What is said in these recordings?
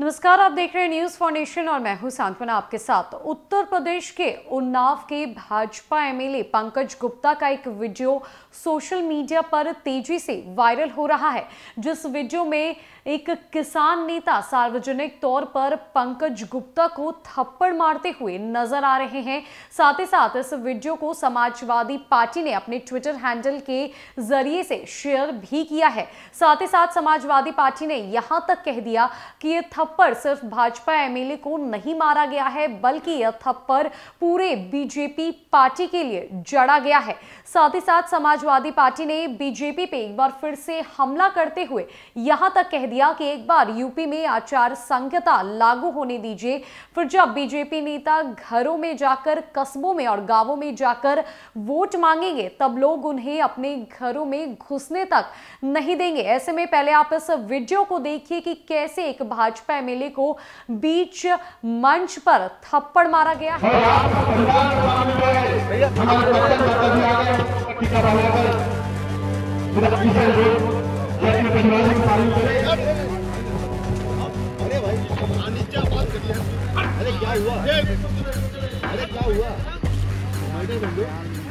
नमस्कार आप देख रहे हैं न्यूज फाउंडेशन और मैं हूं सांत्वना आपके साथ उत्तर प्रदेश के उन्नाव के भाजपा एमएलए पंकज गुप्ता का एक वीडियो सोशल मीडिया पर तेजी से वायरल हो रहा है जिस वीडियो में एक किसान नेता सार्वजनिक तौर पर पंकज गुप्ता को थप्पड़ मारते हुए नजर आ रहे हैं साथ ही साथ इस वीडियो को समाजवादी पार्टी ने अपने ट्विटर हैंडल के जरिए से शेयर भी किया है साथ ही साथ समाजवादी पार्टी ने यहां तक कह दिया कि यह थप्पड़ सिर्फ भाजपा एमएलए को नहीं मारा गया है बल्कि यह थप्पड़ पूरे बीजेपी पार्टी के लिए जड़ा गया है साथ ही साथ समाजवादी पार्टी ने बीजेपी पे एक बार फिर से हमला करते हुए यहां तक कह दिया दिया कि एक बार यूपी में आचार संहिता लागू होने दीजिए फिर जब बीजेपी नेता घरों में जाकर कस्बों में और गांवों में जाकर वोट मांगेंगे तब लोग उन्हें अपने घरों में घुसने तक नहीं देंगे ऐसे में पहले आप इस वीडियो को देखिए कि कैसे एक भाजपा एमएलए को बीच मंच पर थप्पड़ मारा गया है 哇！来这个。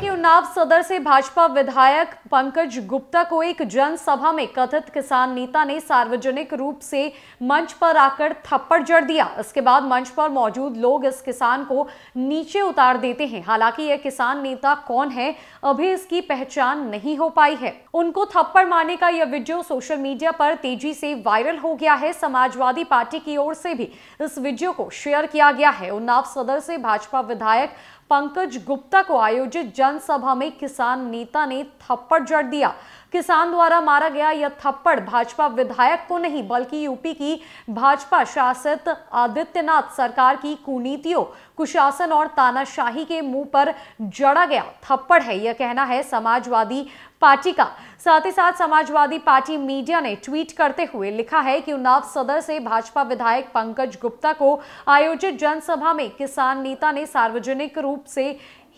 कि उन्नाव सदर से भाजपा विधायक पंकज गुप्ता को एक जनसभा में कथित किसान नेता ने सार्वजनिक रूप से मंच पर आकर थप्पड़ जड़ दिया इसके बाद मंच पर मौजूद लोग इस किसान को नीचे उतार देते हैं हालांकि यह किसान नेता कौन है अभी इसकी पहचान नहीं हो पाई है उनको थप्पड़ मारने का यह वीडियो सोशल मीडिया पर तेजी से वायरल हो गया है समाजवादी पार्टी की ओर से भी इस वीडियो को शेयर किया गया है उन्नाव सदर से भाजपा विधायक पंकज गुप्ता को आयोजित जनसभा में किसान नेता ने थप्पड़ जड़ दिया किसान द्वारा मारा गया यह थप्पड़ भाजपा विधायक को नहीं बल्कि यूपी की भाजपा शासित आदित्यनाथ सरकार की कुनीतियों कुशासन और तानाशाही के मुंह पर जड़ा गया थप्पड़ है यह कहना है समाजवादी पार्टी का साथ ही साथ समाजवादी पार्टी मीडिया ने ट्वीट करते हुए लिखा है कि उन्नाव सदर से भाजपा विधायक पंकज गुप्ता को आयोजित जनसभा में किसान नेता ने सार्वजनिक रूप से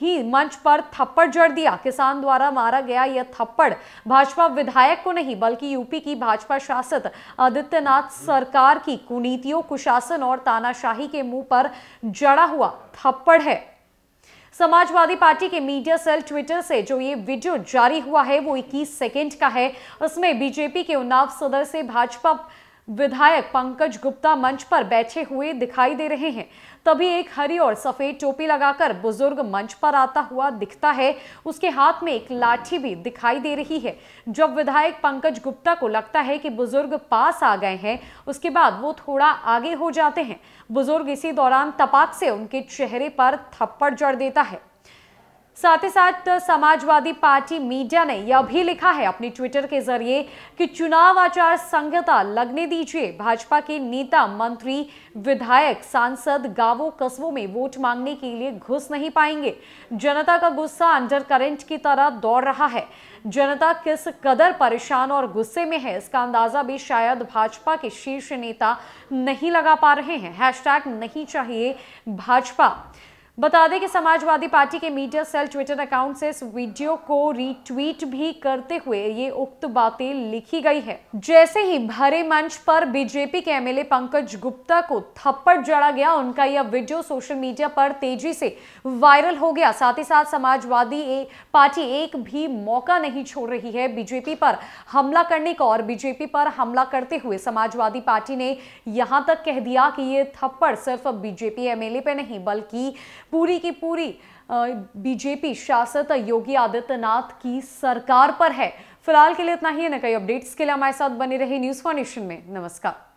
ही मंच पर थप्पड़ जड़ दिया किसान द्वारा मारा गया यह थप्पड़ भाजपा विधायक को नहीं बल्कि यूपी की भाजपा शासित आदित्यनाथ सरकार की कुनीतियों कुशासन और तानाशाही के मुंह पर जड़ा हुआ थप्पड़ है समाजवादी पार्टी के मीडिया सेल ट्विटर से जो ये वीडियो जारी हुआ है वो 21 सेकंड का है उसमें बीजेपी के उन्नाव सदस्य भाजपा विधायक पंकज गुप्ता मंच पर बैठे हुए दिखाई दे रहे हैं तभी एक हरी और सफेद टोपी लगाकर बुजुर्ग मंच पर आता हुआ दिखता है उसके हाथ में एक लाठी भी दिखाई दे रही है जब विधायक पंकज गुप्ता को लगता है कि बुजुर्ग पास आ गए हैं उसके बाद वो थोड़ा आगे हो जाते हैं बुजुर्ग इसी दौरान तपाक से उनके चेहरे पर थप्पड़ जड़ देता है साथ ही साथ समाजवादी पार्टी मीडिया ने यह भी लिखा है अपने ट्विटर के जरिए कि चुनाव आचार संहिता लगने दीजिए भाजपा के नेता मंत्री विधायक सांसद गांवों कस्बों में वोट मांगने के लिए घुस नहीं पाएंगे जनता का गुस्सा अंडर करेंट की तरह दौड़ रहा है जनता किस कदर परेशान और गुस्से में है इसका अंदाजा भी शायद भाजपा के शीर्ष नेता नहीं लगा पा रहे हैं हैश नहीं चाहिए भाजपा बता दें कि समाजवादी पार्टी के मीडिया सेल ट्विटर अकाउंट से इस वीडियो को रीट्वीट भी करते हुए ये उक्त बातें लिखी गई है जैसे ही भरे मंच पर बीजेपी के एमएलए पंकज गुप्ता को थप्पड़ जड़ा गया उनका यह वीडियो सोशल मीडिया पर तेजी से वायरल हो गया साथ ही साथ समाजवादी ए, पार्टी एक भी मौका नहीं छोड़ रही है बीजेपी पर हमला करने का और बीजेपी पर हमला करते हुए समाजवादी पार्टी ने यहां तक कह दिया कि ये थप्पड़ सिर्फ बीजेपी एमएलए पे नहीं बल्कि पूरी की पूरी बीजेपी शासक योगी आदित्यनाथ की सरकार पर है फिलहाल के लिए इतना ही है ना कई अपडेट्स के लिए हमारे साथ बने रहे न्यूज फॉर नेशन में नमस्कार